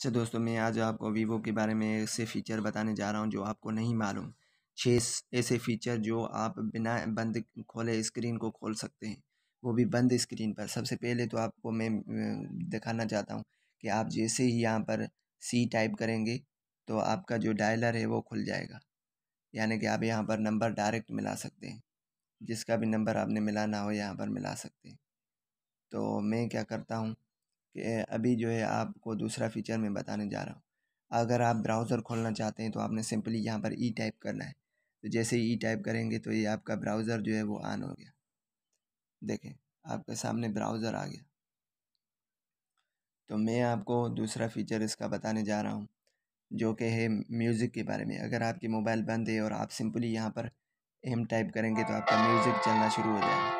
अच्छा दोस्तों मैं आज आपको वीवो के बारे में ऐसे फ़ीचर बताने जा रहा हूँ जो आपको नहीं मालूम छः ऐसे फ़ीचर जो आप बिना बंद खोले स्क्रीन को खोल सकते हैं वो भी बंद स्क्रीन पर सबसे पहले तो आपको मैं दिखाना चाहता हूँ कि आप जैसे ही यहाँ पर सी टाइप करेंगे तो आपका जो डायलर है वो खुल जाएगा यानी कि आप यहाँ पर नंबर डायरेक्ट मिला सकते हैं जिसका भी नंबर आपने मिलाना हो यहाँ पर मिला सकते हैं तो मैं क्या करता हूँ अभी जो है आपको दूसरा फीचर मैं बताने जा रहा हूँ अगर आप ब्राउज़र खोलना चाहते हैं तो आपने सिंपली यहाँ पर ई टाइप करना है तो जैसे ही ई टाइप करेंगे तो ये आपका ब्राउज़र जो है वो ऑन हो गया देखें आपके सामने ब्राउज़र आ गया तो मैं आपको दूसरा फीचर इसका बताने जा रहा हूँ जो कि है म्यूज़िक के बारे में अगर आपकी मोबाइल बंद है और आप सिंपली यहाँ पर एम टाइप करेंगे तो आपका म्यूज़िक चलना शुरू हो जाएगा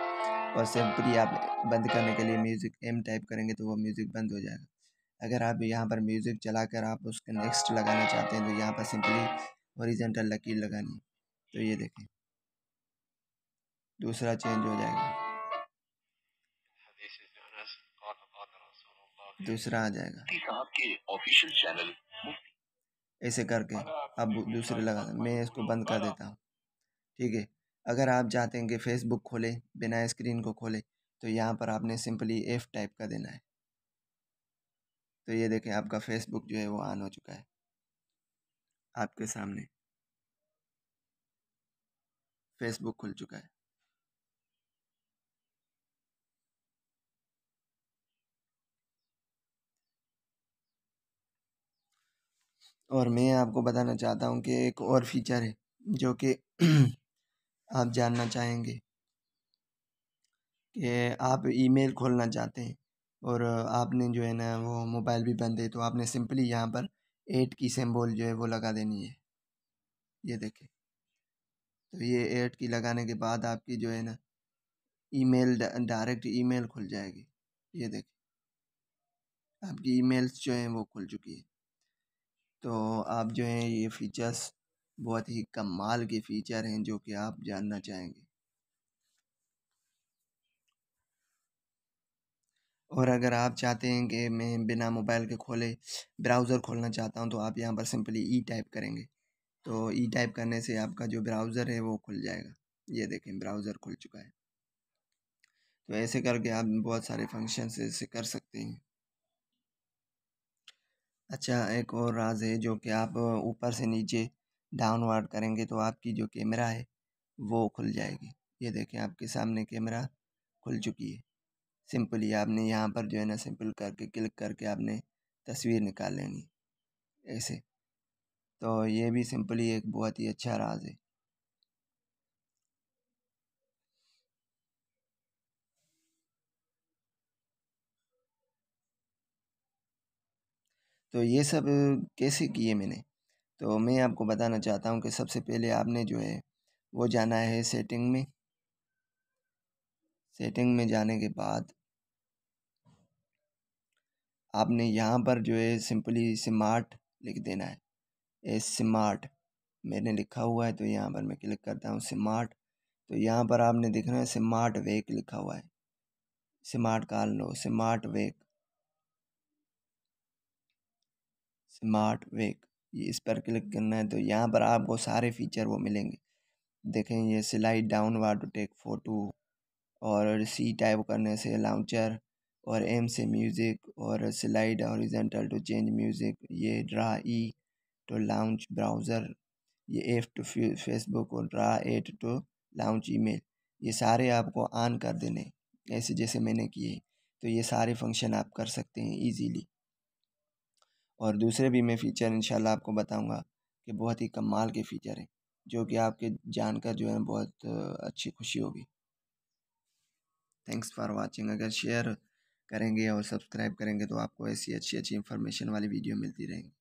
और सिंपली आप बंद करने के लिए म्यूज़िक एम टाइप करेंगे तो वो म्यूज़िक बंद हो जाएगा अगर आप यहाँ पर म्यूज़िक चला कर आप उसके नेक्स्ट लगाना चाहते हैं तो यहाँ पर सिंपली ओरिजेंटल लकीर लगानी तो ये देखें दूसरा चेंज हो जाएगा दूसरा आ जाएगा ऑफिशियल चैनल ऐसे करके अब दूसरे लगा मैं इसको बंद कर देता हूँ ठीक है अगर आप चाहते हैं कि फेसबुक खोले बिना स्क्रीन को खोले तो यहाँ पर आपने सिंपली एफ़ टाइप का देना है तो ये देखें आपका फेसबुक जो है वो ऑन हो चुका है आपके सामने फेसबुक खुल चुका है और मैं आपको बताना चाहता हूँ कि एक और फीचर है जो कि आप जानना चाहेंगे कि आप ईमेल खोलना चाहते हैं और आपने जो है ना वो मोबाइल भी बंद है तो आपने सिंपली यहाँ पर एट की सिंबल जो है वो लगा देनी है ये देखें तो ये एट की लगाने के बाद आपकी जो है ना ईमेल डायरेक्ट ईमेल खुल जाएगी ये देखें आपकी ईमेल्स जो हैं वो खुल चुकी है तो आप जो है ये फीचर्स बहुत ही कमाल के फीचर हैं जो कि आप जानना चाहेंगे और अगर आप चाहते हैं कि मैं बिना मोबाइल के खोले ब्राउज़र खोलना चाहता हूं तो आप यहां पर सिंपली ई टाइप करेंगे तो ई टाइप करने से आपका जो ब्राउज़र है वो खुल जाएगा ये देखें ब्राउज़र खुल चुका है तो ऐसे करके आप बहुत सारे फंक्शन इसे कर सकते हैं अच्छा एक और राज है जो कि आप ऊपर से नीचे डाउनवर्ड करेंगे तो आपकी जो कैमरा है वो खुल जाएगी ये देखें आपके सामने कैमरा खुल चुकी है सिंपली आपने यहाँ पर जो है ना सिंपल करके क्लिक करके आपने तस्वीर निकाल लेनी ऐसे तो ये भी सिंपली एक बहुत ही अच्छा राज है तो ये सब कैसे किए मैंने तो मैं आपको बताना चाहता हूँ कि सबसे पहले आपने जो है वो जाना है सेटिंग में सेटिंग में जाने के बाद आपने यहाँ पर जो है सिंपली स्मार्ट लिख देना है ए स्मार्ट मैंने लिखा हुआ है तो यहाँ पर मैं क्लिक करता हूँ स्मार्ट तो यहाँ पर आपने देखना है स्मार्ट वेक लिखा हुआ है स्मार्ट कार लो स्मार्ट वेक स्मार्ट वेक इस पर क्लिक करना है तो यहाँ पर आपको सारे फीचर वो मिलेंगे देखें ये down downward to take photo और सी टाइप करने से लाउचर और एम से म्यूज़िक और slide horizontal to change music ये draw E to launch browser ये एफ टू फेसबुक और draw at to launch email ये सारे आपको ऑन कर देने ऐसे जैसे मैंने किए तो ये सारे फंक्शन आप कर सकते हैं इजीली और दूसरे भी मैं फ़ीचर शाला आपको बताऊँगा कि बहुत ही कमाल के फ़ीचर हैं जो कि आपके जानकर जो है बहुत अच्छी खुशी होगी थैंक्स फॉर वाचिंग अगर शेयर करेंगे और सब्सक्राइब करेंगे तो आपको ऐसी अच्छी अच्छी इन्फॉर्मेशन वाली वीडियो मिलती रहेंगी